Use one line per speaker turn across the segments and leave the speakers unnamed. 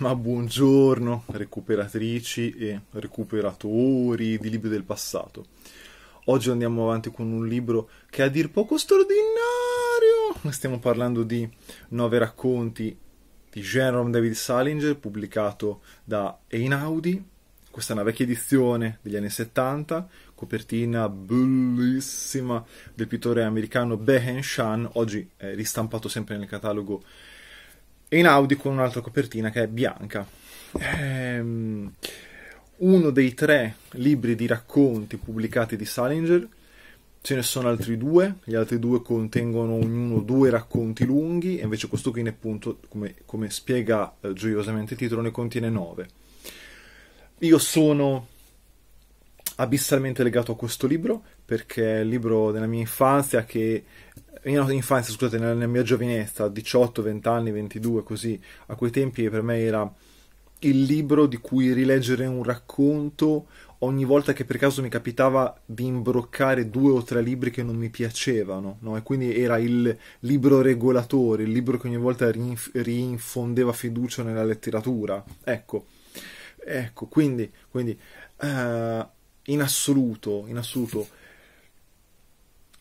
Ma buongiorno recuperatrici e recuperatori di libri del passato. Oggi andiamo avanti con un libro che è a dir poco straordinario. Stiamo parlando di Nove racconti di Jerome David Salinger pubblicato da Einaudi. Questa è una vecchia edizione degli anni 70, copertina bellissima del pittore americano Behen Shan, oggi è ristampato sempre nel catalogo e in Audi con un'altra copertina che è bianca. Ehm, uno dei tre libri di racconti pubblicati di Salinger, ce ne sono altri due, gli altri due contengono ognuno due racconti lunghi, e invece questo qui, appunto, come, come spiega eh, gioiosamente il titolo, ne contiene nove. Io sono abissalmente legato a questo libro perché è il libro della mia infanzia che mia infanzia, scusate, nella, mia giovinezza, 18, 20 anni, 22, così, a quei tempi per me era il libro di cui rileggere un racconto ogni volta che per caso mi capitava di imbroccare due o tre libri che non mi piacevano, no? E quindi era il libro regolatore, il libro che ogni volta rinf- rinfondeva fiducia nella letteratura. Ecco, ecco, quindi, quindi uh in assoluto, in assoluto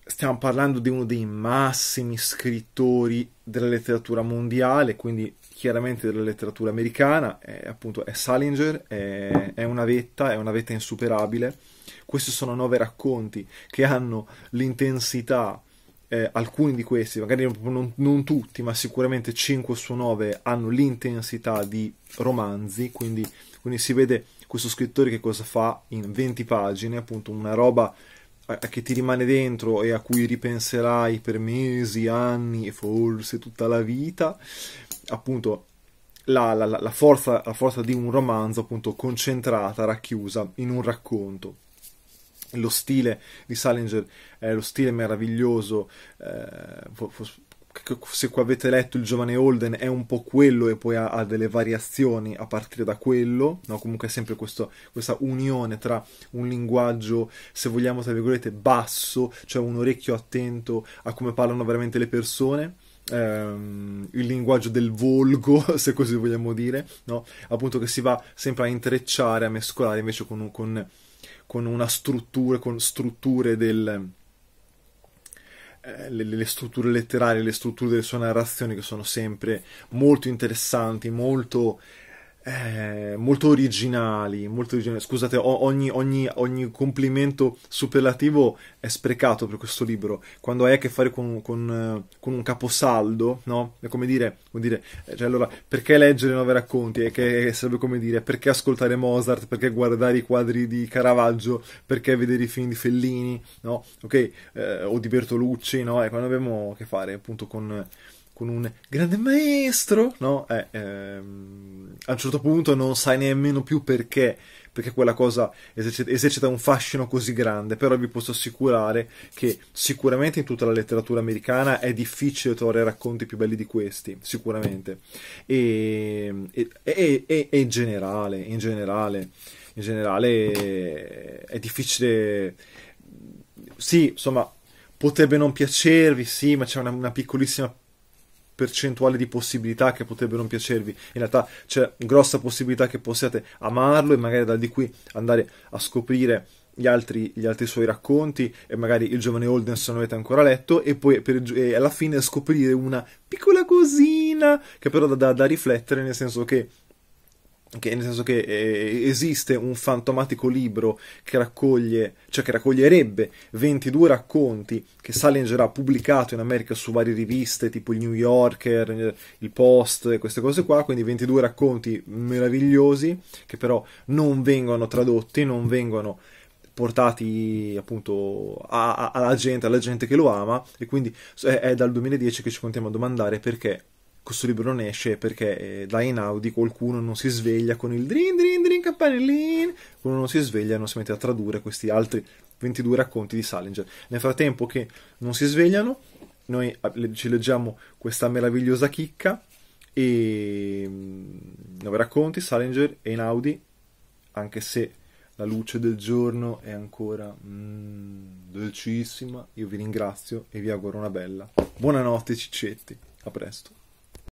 stiamo parlando di uno dei massimi scrittori della letteratura mondiale, quindi chiaramente della letteratura americana, è, appunto è Salinger, è, è una vetta, è una vetta insuperabile. Questi sono nove racconti che hanno l'intensità, eh, alcuni di questi, magari non, non tutti, ma sicuramente 5 su 9 hanno l'intensità di romanzi, quindi, quindi si vede questo scrittore che cosa fa in 20 pagine, appunto una roba eh, eh, che ti rimane dentro e a cui ripenserai per mesi, anni e forse tutta la vita, appunto la, la, la, forza, la forza di un romanzo appunto concentrata, racchiusa in un racconto. Lo stile di Salinger è lo stile meraviglioso, eh, che se avete letto il giovane Holden è un po' quello e poi ha, ha delle variazioni a partire da quello, no? comunque è sempre questo, questa unione tra un linguaggio, se vogliamo, tra virgolette, basso, cioè un orecchio attento a come parlano veramente le persone, ehm, il linguaggio del volgo, se così vogliamo dire, no? appunto che si va sempre a intrecciare, a mescolare invece con, con, con una struttura, con strutture del eh, le, le, strutture letterarie, le strutture delle sue narrazioni che sono sempre molto interessanti, molto eh, molto originali, molto originali. Scusate, ogni, ogni, ogni, complimento superlativo è sprecato per questo libro. Quando hai a che fare con, con, eh, con un caposaldo, no? È come dire, come dire eh, cioè allora, perché leggere nove racconti? E che sarebbe come dire, perché ascoltare Mozart? Perché guardare i quadri di Caravaggio? Perché vedere i film di Fellini? No? Ok? Eh, o di Bertolucci, no? E eh, quando abbiamo a che fare appunto con, con un grande maestro, no? Eh, ehm a un certo punto non sai nemmeno più perché, perché quella cosa esercita, esercita, un fascino così grande, però vi posso assicurare che sicuramente in tutta la letteratura americana è difficile trovare racconti più belli di questi, sicuramente, e, e, e, e in generale, in generale, in generale è difficile, sì, insomma, potrebbe non piacervi, sì, ma c'è una, una piccolissima percentuale di possibilità che potrebbe non piacervi, in realtà c'è grossa possibilità che possiate amarlo e magari da di qui andare a scoprire gli altri, gli altri, suoi racconti e magari il giovane Holden se non avete ancora letto e poi per, e alla fine scoprire una piccola cosina che però da, da, da riflettere nel senso che che nel senso che eh, esiste un fantomatico libro che raccoglie, cioè che raccoglierebbe 22 racconti che Salinger ha pubblicato in America su varie riviste, tipo il New Yorker, il Post, queste cose qua, quindi 22 racconti meravigliosi che però non vengono tradotti, non vengono portati appunto a, a, alla gente, alla gente che lo ama e quindi è, eh, è dal 2010 che ci continuiamo a domandare perché questo libro non esce perché eh, da Einaudi qualcuno non si sveglia con il drin drin drin campanellin, qualcuno non si sveglia e non si mette a tradurre questi altri 22 racconti di Salinger. Nel frattempo che non si svegliano, noi ci leggiamo questa meravigliosa chicca e mm, nove racconti, Salinger e Einaudi, anche se la luce del giorno è ancora mm, dolcissima, io vi ringrazio e vi auguro una bella. Buonanotte ciccetti, a presto.